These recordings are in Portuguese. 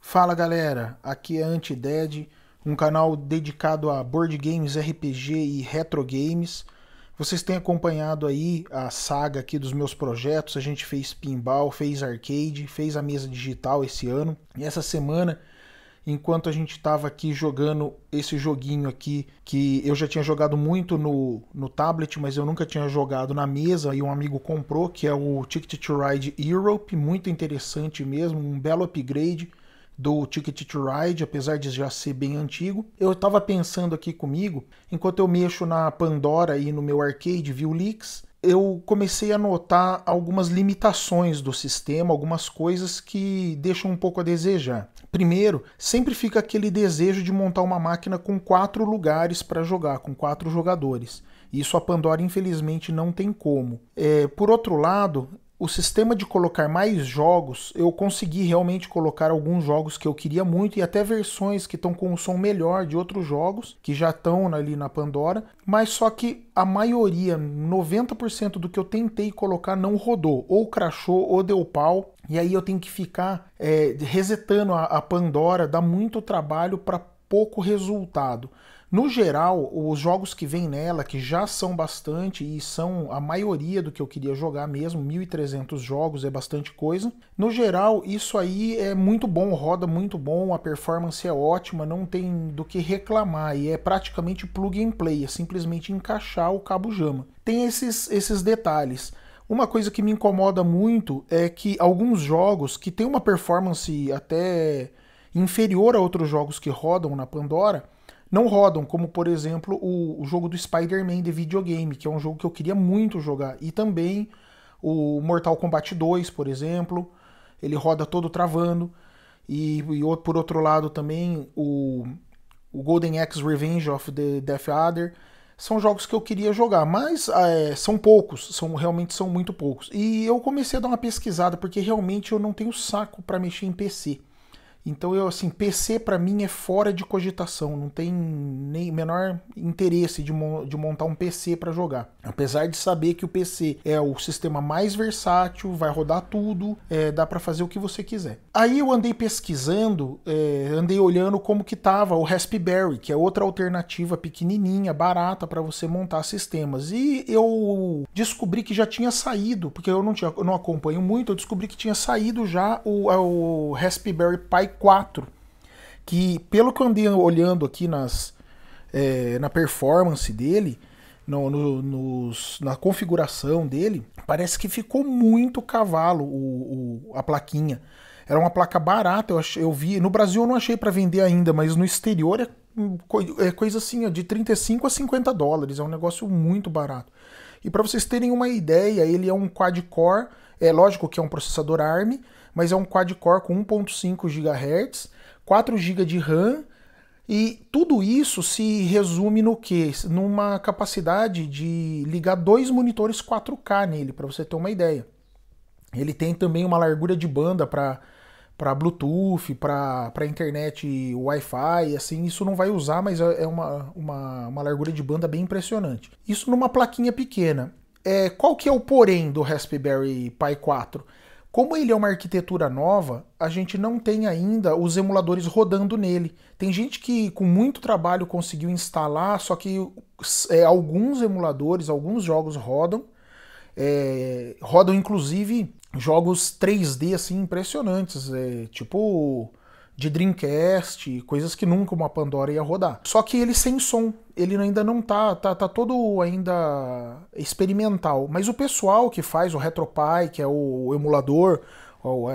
Fala galera, aqui é Antidead, um canal dedicado a board games, RPG e retro games. Vocês têm acompanhado aí a saga aqui dos meus projetos. A gente fez pinball, fez arcade, fez a mesa digital esse ano. E essa semana enquanto a gente estava aqui jogando esse joguinho aqui, que eu já tinha jogado muito no, no tablet, mas eu nunca tinha jogado na mesa, e um amigo comprou, que é o Ticket to Ride Europe, muito interessante mesmo, um belo upgrade do Ticket to Ride, apesar de já ser bem antigo. Eu estava pensando aqui comigo, enquanto eu mexo na Pandora e no meu arcade, View Leaks, eu comecei a notar algumas limitações do sistema, algumas coisas que deixam um pouco a desejar. Primeiro, sempre fica aquele desejo de montar uma máquina com quatro lugares para jogar, com quatro jogadores. Isso a Pandora infelizmente não tem como. É, por outro lado, o sistema de colocar mais jogos, eu consegui realmente colocar alguns jogos que eu queria muito e até versões que estão com um som melhor de outros jogos que já estão ali na Pandora, mas só que a maioria, 90% do que eu tentei colocar não rodou, ou crachou ou deu pau, e aí eu tenho que ficar é, resetando a, a Pandora, dá muito trabalho para pouco resultado. No geral, os jogos que vem nela, que já são bastante e são a maioria do que eu queria jogar mesmo, 1.300 jogos é bastante coisa. No geral, isso aí é muito bom, roda muito bom, a performance é ótima, não tem do que reclamar e é praticamente plug and play, é simplesmente encaixar o cabo Jama. Tem esses, esses detalhes. Uma coisa que me incomoda muito é que alguns jogos que tem uma performance até inferior a outros jogos que rodam na Pandora, não rodam, como por exemplo o, o jogo do Spider-Man de videogame, que é um jogo que eu queria muito jogar, e também o Mortal Kombat 2, por exemplo, ele roda todo travando, e, e por outro lado também o, o Golden Axe Revenge of the Death Adder, são jogos que eu queria jogar, mas é, são poucos, são realmente são muito poucos. E eu comecei a dar uma pesquisada porque realmente eu não tenho saco para mexer em PC. Então eu assim, PC para mim é fora de cogitação, não tem nem menor interesse de, mo de montar um PC para jogar. Apesar de saber que o PC é o sistema mais versátil, vai rodar tudo, é, dá para fazer o que você quiser. Aí eu andei pesquisando, é, andei olhando como que tava o Raspberry, que é outra alternativa pequenininha, barata para você montar sistemas. E eu descobri que já tinha saído, porque eu não, tinha, eu não acompanho muito, eu descobri que tinha saído já o, o Raspberry Pi 4, que pelo que eu andei olhando aqui nas, é, na performance dele, no, no, nos, na configuração dele, parece que ficou muito cavalo o, o, a plaquinha. Era uma placa barata, eu, achei, eu vi. No Brasil eu não achei para vender ainda, mas no exterior é, hum, é coisa assim, ó, de 35 a 50 dólares. É um negócio muito barato. E para vocês terem uma ideia, ele é um quad-core. É lógico que é um processador ARM, mas é um quad-core com 1.5 GHz, 4 GB de RAM. E tudo isso se resume no que? Numa capacidade de ligar dois monitores 4K nele, para você ter uma ideia. Ele tem também uma largura de banda para para Bluetooth, para internet Wi-Fi, assim, isso não vai usar, mas é, é uma, uma, uma largura de banda bem impressionante. Isso numa plaquinha pequena. É, qual que é o porém do Raspberry Pi 4? Como ele é uma arquitetura nova, a gente não tem ainda os emuladores rodando nele. Tem gente que com muito trabalho conseguiu instalar, só que é, alguns emuladores, alguns jogos rodam, é, rodam inclusive jogos 3D assim impressionantes, é, tipo de Dreamcast, coisas que nunca uma Pandora ia rodar. Só que ele sem som, ele ainda não tá, tá, tá todo ainda experimental. Mas o pessoal que faz o RetroPie, que é o emulador,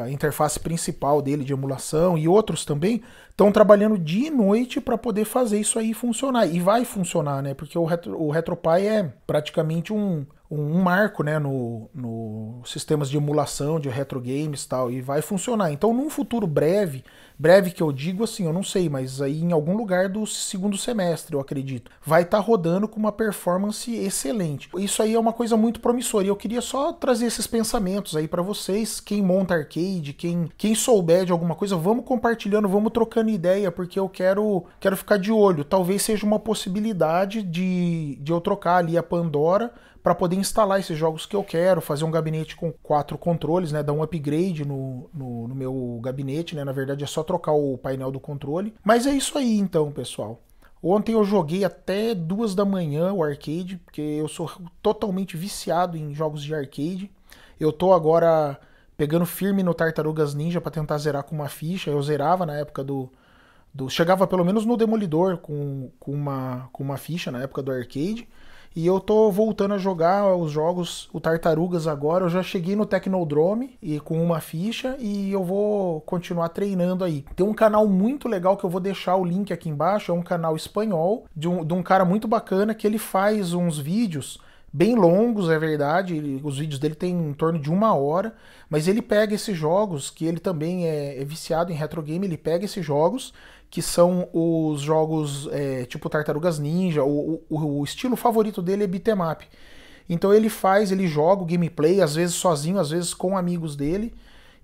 a interface principal dele de emulação e outros também, estão trabalhando dia e noite para poder fazer isso aí funcionar. E vai funcionar, né? Porque o, retro, o RetroPie é praticamente um, um marco né, no, no sistemas de emulação de retro games e tal, e vai funcionar. Então, num futuro breve, Breve que eu digo, assim, eu não sei, mas aí em algum lugar do segundo semestre, eu acredito, vai estar tá rodando com uma performance excelente. Isso aí é uma coisa muito promissora e eu queria só trazer esses pensamentos aí para vocês. Quem monta arcade, quem, quem souber de alguma coisa, vamos compartilhando, vamos trocando ideia, porque eu quero, quero ficar de olho. Talvez seja uma possibilidade de, de eu trocar ali a Pandora para poder instalar esses jogos que eu quero, fazer um gabinete com quatro controles, né? Dar um upgrade no, no, no meu gabinete, né? Na verdade é só trocar o painel do controle. Mas é isso aí então, pessoal. Ontem eu joguei até duas da manhã o arcade, porque eu sou totalmente viciado em jogos de arcade. Eu tô agora pegando firme no Tartarugas Ninja para tentar zerar com uma ficha. Eu zerava na época do, do. chegava pelo menos no Demolidor com, com, uma, com uma ficha na época do arcade. E eu tô voltando a jogar os jogos, o Tartarugas agora. Eu já cheguei no Tecnodrome e com uma ficha e eu vou continuar treinando aí. Tem um canal muito legal que eu vou deixar o link aqui embaixo, é um canal espanhol de um, de um cara muito bacana que ele faz uns vídeos bem longos, é verdade. Ele, os vídeos dele tem em torno de uma hora, mas ele pega esses jogos, que ele também é, é viciado em retro game, ele pega esses jogos que são os jogos é, tipo Tartarugas Ninja, o, o, o, estilo favorito dele é beat'em Então ele faz, ele joga o gameplay, às vezes sozinho, às vezes com amigos dele,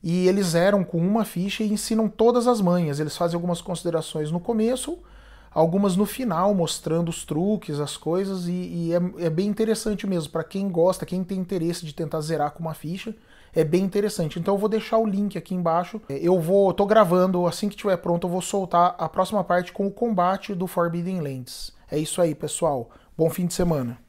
e eles eram com uma ficha e ensinam todas as manhas. Eles fazem algumas considerações no começo, algumas no final mostrando os truques, as coisas, e, e é, é, bem interessante mesmo. para quem gosta, quem tem interesse de tentar zerar com uma ficha, é bem interessante. Então eu vou deixar o link aqui embaixo. É, eu vou, tô gravando, assim que tiver pronto, eu vou soltar a próxima parte com o combate do Forbidden Lands. É isso aí, pessoal. Bom fim de semana.